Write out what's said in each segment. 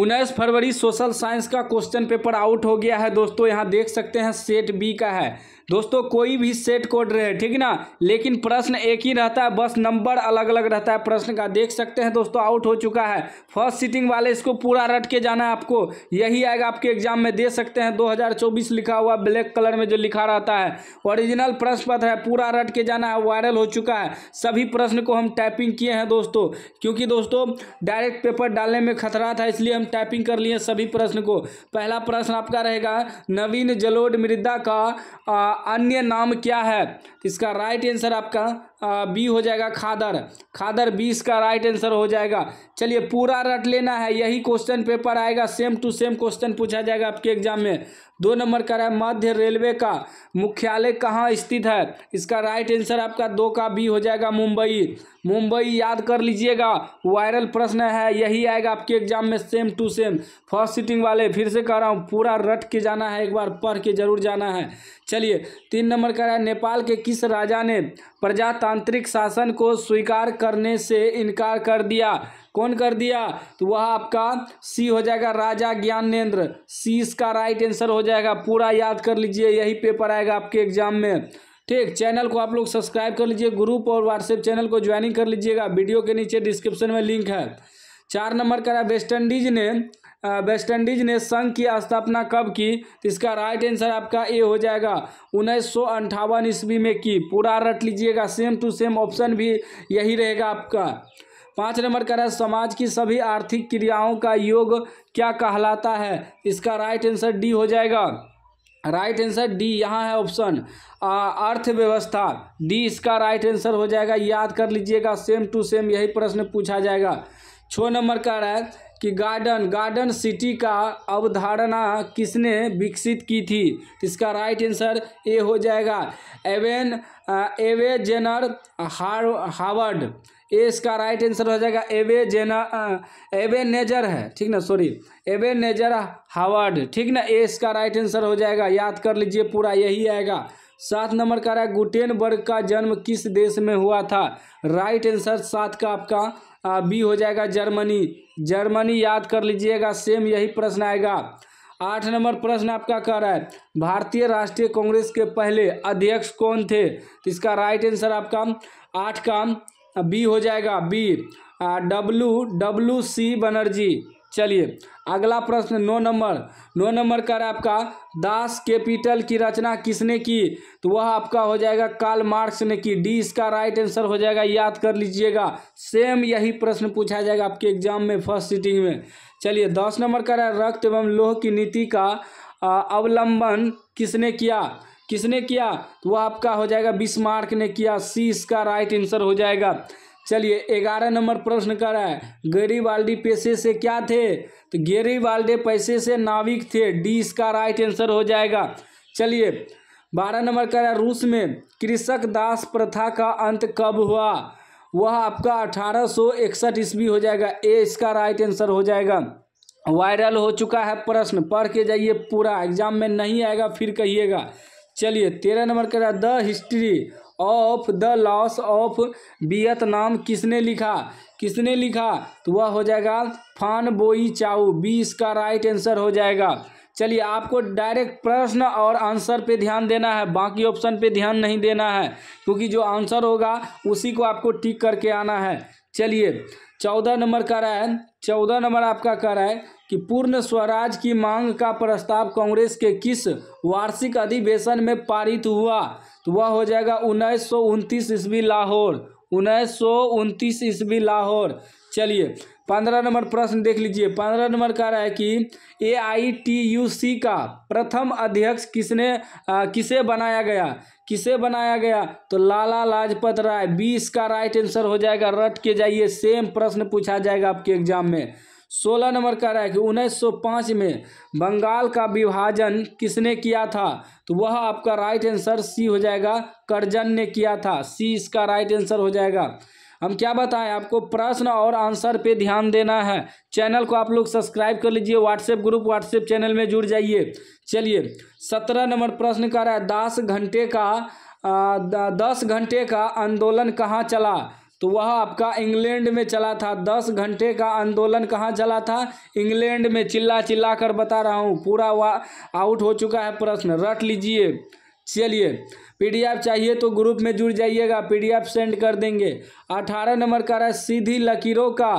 उन्नीस फरवरी social science का क्वेश्चन पेपर आउट हो गया है दोस्तों यहाँ देख सकते हैं सेट बी का है दोस्तों कोई भी सेट कोड रहे ठीक ना लेकिन प्रश्न एक ही रहता है बस नंबर अलग अलग रहता है प्रश्न का देख सकते हैं दोस्तों आउट हो चुका है फर्स्ट सीटिंग वाले इसको पूरा रट के जाना है आपको यही आएगा आपके एग्जाम में दे सकते हैं 2024 लिखा हुआ ब्लैक कलर में जो लिखा रहता है ओरिजिनल प्रश्न पत्र है पूरा रट के जाना है वायरल हो चुका है सभी प्रश्न को हम टाइपिंग किए हैं दोस्तों क्योंकि दोस्तों डायरेक्ट पेपर डालने में खतरा था इसलिए हम टाइपिंग कर लिए सभी प्रश्न को पहला प्रश्न आपका रहेगा नवीन जलोड मृदा का अन्य नाम क्या है तो इसका राइट आंसर आपका बी हो जाएगा खादर खादर बीस का राइट आंसर हो जाएगा चलिए पूरा रट लेना है यही क्वेश्चन पेपर आएगा सेम टू सेम क्वेश्चन पूछा जाएगा आपके एग्जाम में दो नंबर का है मध्य रेलवे का मुख्यालय कहाँ स्थित है इसका राइट आंसर आपका दो का बी हो जाएगा मुंबई मुंबई याद कर लीजिएगा वायरल प्रश्न है यही आएगा आपके एग्जाम में same to same first sitting वाले फिर से कह रहा हूँ पूरा रट के जाना है एक बार पढ़ के जरूर जाना है चलिए तीन नंबर का है नेपाल के किस राजा ने प्रजातंत्र लोकतांत्रिक शासन को स्वीकार करने से इनकार कर दिया कौन कर दिया तो वह आपका सी हो जाएगा राजा ज्ञानेंद्र सी इसका राइट आंसर हो जाएगा पूरा याद कर लीजिए यही पेपर आएगा आपके एग्जाम में ठीक चैनल को आप लोग सब्सक्राइब कर लीजिए ग्रुप और व्हाट्सएप चैनल को ज्वाइनिंग कर लीजिएगा वीडियो के नीचे डिस्क्रिप्शन में लिंक है चार नंबर करा वेस्ट इंडीज ने वेस्टइंडीज ने संघ की स्थापना कब की तो इसका राइट आंसर आपका ए हो जाएगा उन्नीस सौ अंठावन ईस्वी में की पूरा रट लीजिएगा सेम टू सेम ऑप्शन भी यही रहेगा आपका पाँच नंबर का रहा समाज की सभी आर्थिक क्रियाओं का योग क्या कहलाता है इसका राइट आंसर डी हो जाएगा राइट आंसर डी यहाँ है ऑप्शन अर्थव्यवस्था डी इसका राइट आंसर हो जाएगा याद कर लीजिएगा सेम टू सेम यही प्रश्न पूछा जाएगा छः नंबर का रहा है कि गार्डन गार्डन सिटी का अवधारणा किसने विकसित की थी इसका राइट आंसर ए हो जाएगा एवेन एवे जेनर हार हार्वर्ड ए इसका राइट आंसर हो जाएगा एवे जेनर एवे नेजर है ठीक ना सॉरी एवे नेजर हार्वर्ड ठीक ना ए इसका राइट आंसर हो जाएगा याद कर लीजिए पूरा यही आएगा सात नंबर का रहा है गुटेनबर्ग का जन्म किस देश में हुआ था राइट आंसर सात का आपका बी हो जाएगा जर्मनी जर्मनी याद कर लीजिएगा सेम यही प्रश्न आएगा आठ नंबर प्रश्न आपका कह रहा है भारतीय राष्ट्रीय कांग्रेस के पहले अध्यक्ष कौन थे तो इसका राइट आंसर आपका आठ का बी हो जाएगा B W W C Banerjee चलिए अगला प्रश्न नौ नंबर नौ नंबर का है आपका दास कैपिटल की रचना किसने की तो वह आपका हो जाएगा काल मार्क्स ने की डी इसका राइट आंसर हो जाएगा याद कर लीजिएगा सेम यही प्रश्न पूछा जाएगा आपके एग्जाम में फर्स्ट सीटिंग में चलिए दस नंबर का है रक्त एवं लोह की नीति का अवलंबन किसने किया किसने किया तो वह आपका हो जाएगा बीस ने किया सी इसका राइट आंसर हो जाएगा चलिए ग्यारह नंबर प्रश्न कर रहा है वाल्डी पैसे से क्या थे तो गेरी वाल्डे पैसे से नाविक थे डी इसका राइट आंसर हो जाएगा चलिए बारह नंबर रहा है रूस में कृषक दास प्रथा का अंत कब हुआ वह आपका अठारह सौ इकसठ ईस्वी हो जाएगा ए इसका राइट आंसर हो जाएगा वायरल हो चुका है प्रश्न पढ़ के जाइए पूरा एग्जाम में नहीं आएगा फिर कहिएगा चलिए तेरह नंबर रहा है the history of the loss of Vietnam किसने लिखा किसने लिखा तो वह हो जाएगा फान बोई चाऊ बी इसका राइट आंसर हो जाएगा चलिए आपको डायरेक्ट प्रश्न और आंसर पे ध्यान देना है बाकी ऑप्शन पे ध्यान नहीं देना है क्योंकि जो आंसर होगा उसी को आपको टिक करके आना है चलिए चौदह नंबर का रहा है चौदह नंबर आपका कह रहा है कि पूर्ण स्वराज की मांग का प्रस्ताव कांग्रेस के किस वार्षिक अधिवेशन में पारित हुआ तो वह हो जाएगा उन्नीस सौ उनतीस ईस्वी लाहौर उन्नीस सौ उनतीस ईस्वी लाहौर चलिए पंद्रह नंबर प्रश्न देख लीजिए पंद्रह नंबर कह रहा है कि ए आई टी यू सी का प्रथम अध्यक्ष किसने आ, किसे बनाया गया किसे बनाया गया तो लाला लाजपत राय बी इसका राइट आंसर हो जाएगा रट के जाइए सेम प्रश्न पूछा जाएगा आपके एग्जाम में सोलह नंबर कह रहा है कि 1905 में बंगाल का विभाजन किसने किया था तो वह आपका राइट आंसर सी हो जाएगा करजन ने किया था सी इसका राइट आंसर हो जाएगा हम क्या बताएं आपको प्रश्न और आंसर पे ध्यान देना है चैनल को आप लोग सब्सक्राइब कर लीजिए व्हाट्सएप ग्रुप व्हाट्सएप चैनल में जुड़ जाइए चलिए सत्रह नंबर प्रश्न कह रहा है दस घंटे का आ, द, दस घंटे का आंदोलन कहाँ चला तो वह आपका इंग्लैंड में चला था दस घंटे का आंदोलन कहाँ चला था इंग्लैंड में चिल्ला चिल्ला कर बता रहा हूँ पूरा वह आउट हो चुका है प्रश्न रट लीजिए चलिए पीडीएफ चाहिए तो ग्रुप में जुड़ जाइएगा पीडीएफ सेंड कर देंगे अठारह नंबर का रहा सीधी लकीरों का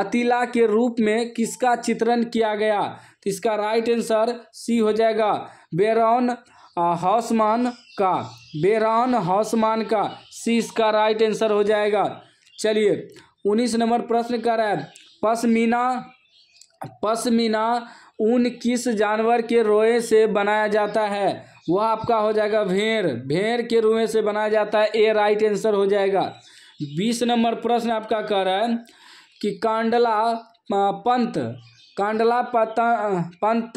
अतिला के रूप में किसका चित्रण किया गया तो इसका राइट आंसर सी हो जाएगा बेरौन हौसमान का बेरान हौसमान का सी इसका राइट आंसर हो जाएगा चलिए उन्नीस नंबर प्रश्न कर रहा है पशमीना पशमीना ऊन किस जानवर के रोए से बनाया जाता है वह आपका हो जाएगा भेड़ भेड़ के रोए से बनाया जाता है ए राइट आंसर हो जाएगा बीस नंबर प्रश्न आपका कह रहा है कि कांडला पंत कांडला पता पंत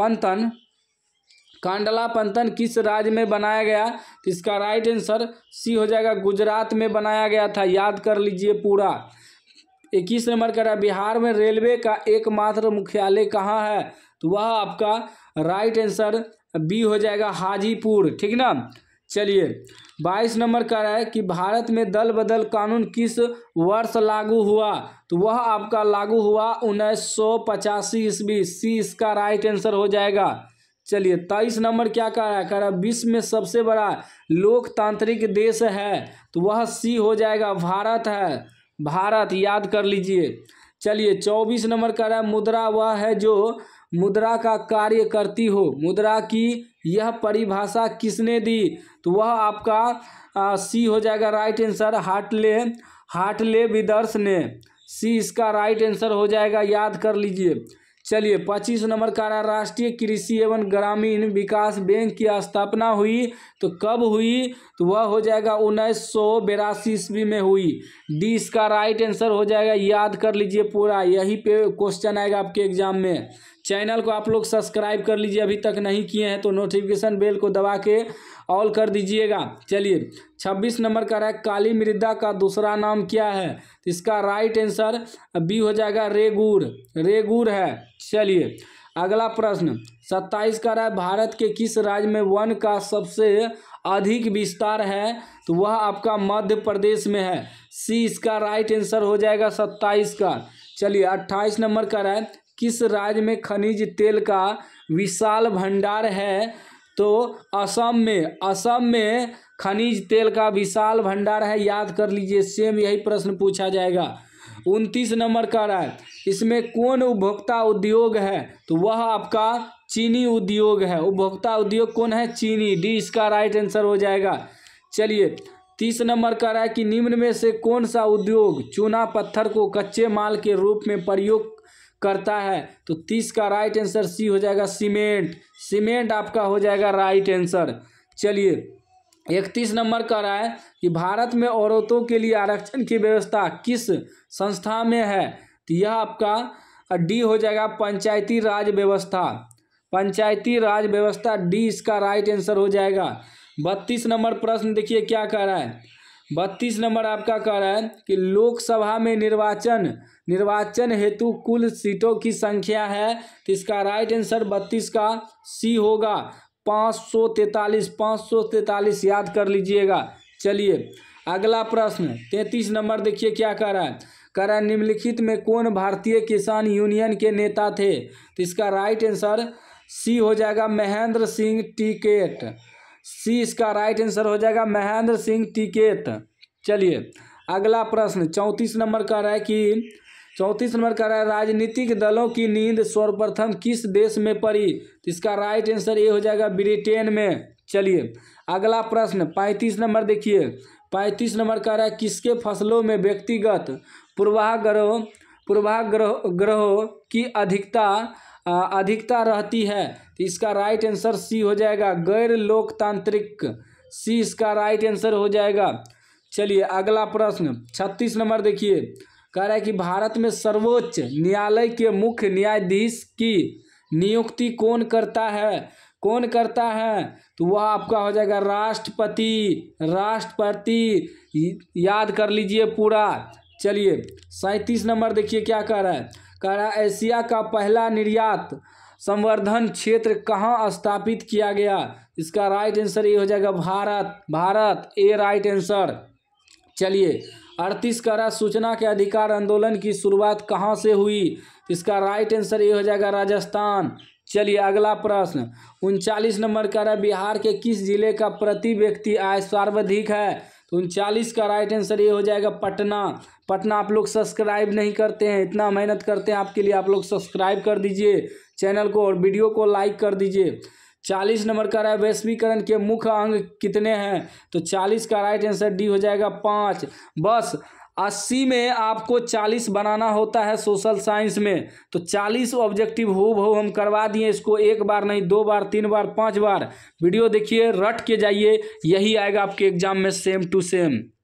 पंथन कांडला पंथन किस राज्य में बनाया गया तो इसका राइट आंसर सी हो जाएगा गुजरात में बनाया गया था याद कर लीजिए पूरा इक्कीस नंबर कह रहा है बिहार में रेलवे का एकमात्र मुख्यालय कहाँ है तो वह आपका राइट आंसर बी हो जाएगा हाजीपुर ठीक ना चलिए बाईस नंबर कह रहा है कि भारत में दल बदल कानून किस वर्ष लागू हुआ तो वह आपका लागू हुआ उन्नीस सौ पचासी ईस्वी सी इसका राइट आंसर हो जाएगा चलिए तेईस नंबर क्या कह रहा है कह रहा है विश्व में सबसे बड़ा लोकतांत्रिक देश है तो वह सी हो जाएगा भारत है भारत याद कर लीजिए चलिए चौबीस नंबर कह रहा है मुद्रा वह है जो मुद्रा का कार्य करती हो मुद्रा की यह परिभाषा किसने दी तो वह आपका आ, सी हो जाएगा राइट आंसर हाटले हाटले विदर्श ने सी इसका राइट आंसर हो जाएगा याद कर लीजिए चलिए पच्चीस नंबर का रहा राष्ट्रीय कृषि एवं ग्रामीण विकास बैंक की स्थापना हुई तो कब हुई तो वह हो जाएगा उन्नीस सौ बेरासी ईस्वी में हुई डी इसका राइट आंसर हो जाएगा याद कर लीजिए पूरा यही पे क्वेश्चन आएगा आपके एग्जाम में चैनल को आप लोग सब्सक्राइब कर लीजिए अभी तक नहीं किए हैं तो नोटिफिकेशन बेल को दबा के ऑल कर दीजिएगा चलिए छब्बीस नंबर का रहा है काली मृदा का दूसरा नाम क्या है तो इसका राइट आंसर बी हो जाएगा रेगूर रेगूर है चलिए अगला प्रश्न सत्ताईस का रहा है भारत के किस राज्य में वन का सबसे अधिक विस्तार है तो वह आपका मध्य प्रदेश में है सी इसका राइट आंसर हो जाएगा सत्ताईस का चलिए अट्ठाईस नंबर का रहा है किस राज्य में खनिज तेल का विशाल भंडार है तो असम में असम में खनिज तेल का विशाल भंडार है याद कर लीजिए सेम यही प्रश्न पूछा जाएगा उनतीस नंबर का रहा है इसमें कौन उपभोक्ता उद्योग है तो वह आपका चीनी उद्योग है उपभोक्ता उद्योग कौन है चीनी डी इसका राइट आंसर हो जाएगा चलिए तीस नंबर का रहा है कि निम्न में से कौन सा उद्योग चूना पत्थर को कच्चे माल के रूप में प्रयोग करता है तो तीस का राइट आंसर सी हो जाएगा सीमेंट सीमेंट आपका हो जाएगा राइट आंसर चलिए इकतीस नंबर कह रहा है कि भारत में औरतों के लिए आरक्षण की व्यवस्था किस संस्था में है तो यह आपका डी हो जाएगा पंचायती राज व्यवस्था पंचायती राज व्यवस्था डी इसका राइट आंसर हो जाएगा बत्तीस नंबर प्रश्न देखिए क्या कह रहा है बत्तीस नंबर आपका कह रहा है कि लोकसभा में निर्वाचन निर्वाचन हेतु कुल सीटों की संख्या है तो इसका राइट आंसर बत्तीस का सी होगा पाँच सौ तैतालीस पाँच सौ तैतालीस याद कर लीजिएगा चलिए अगला प्रश्न तैंतीस नंबर देखिए क्या कह रहा है कह रहा है निम्नलिखित में कौन भारतीय किसान यूनियन के नेता थे तो इसका राइट आंसर सी हो जाएगा महेंद्र सिंह टिकेट सी इसका राइट आंसर हो जाएगा महेंद्र सिंह टिकेत चलिए अगला प्रश्न चौंतीस नंबर कह रहा है कि चौंतीस नंबर कह रहा है राजनीतिक दलों की नींद सर्वप्रथम किस देश में पड़ी तो इसका राइट आंसर ये हो जाएगा ब्रिटेन में चलिए अगला प्रश्न पैंतीस नंबर देखिए पैंतीस नंबर कह रहा है किसके फसलों में व्यक्तिगत पूर्वाग्रह पूर्वाग्रह ग्रहों की अधिकता अधिकता रहती है तो इसका राइट आंसर सी हो जाएगा गैर लोकतांत्रिक सी इसका राइट आंसर हो जाएगा चलिए अगला प्रश्न छत्तीस नंबर देखिए कह रहा है कि भारत में सर्वोच्च न्यायालय के मुख्य न्यायाधीश की नियुक्ति कौन करता है कौन करता है तो वह आपका हो जाएगा राष्ट्रपति राष्ट्रपति याद कर लीजिए पूरा चलिए सैंतीस नंबर देखिए क्या कह रहा है करा एशिया का पहला निर्यात संवर्धन क्षेत्र कहाँ स्थापित किया गया इसका राइट आंसर ये हो जाएगा Bharat Bharat A right answer चलिए अड़तीस करा सूचना के अधिकार आंदोलन की शुरुआत कहाँ से हुई इसका राइट आंसर ये हो जाएगा राजस्थान चलिए अगला प्रश्न उनचालीस नंबर करा बिहार के किस जिले का प्रति व्यक्ति आय सर्वाधिक है तो उनचालीस का राइट आंसर ये हो जाएगा पटना पटना आप लोग सब्सक्राइब नहीं करते हैं इतना मेहनत करते हैं आपके लिए आप लोग सब्सक्राइब कर दीजिए चैनल को और वीडियो को लाइक कर दीजिए चालीस नंबर का रहा है वैश्वीकरण के मुख्य अंग कितने हैं तो चालीस का राइट आंसर डी हो जाएगा पाँच बस अस्सी में आपको चालीस बनाना होता है सोशल साइंस में तो चालीस ऑब्जेक्टिव हो भो हम करवा दिए इसको एक बार नहीं दो बार तीन बार पांच बार वीडियो देखिए रट के जाइए यही आएगा आपके एग्जाम में सेम टू सेम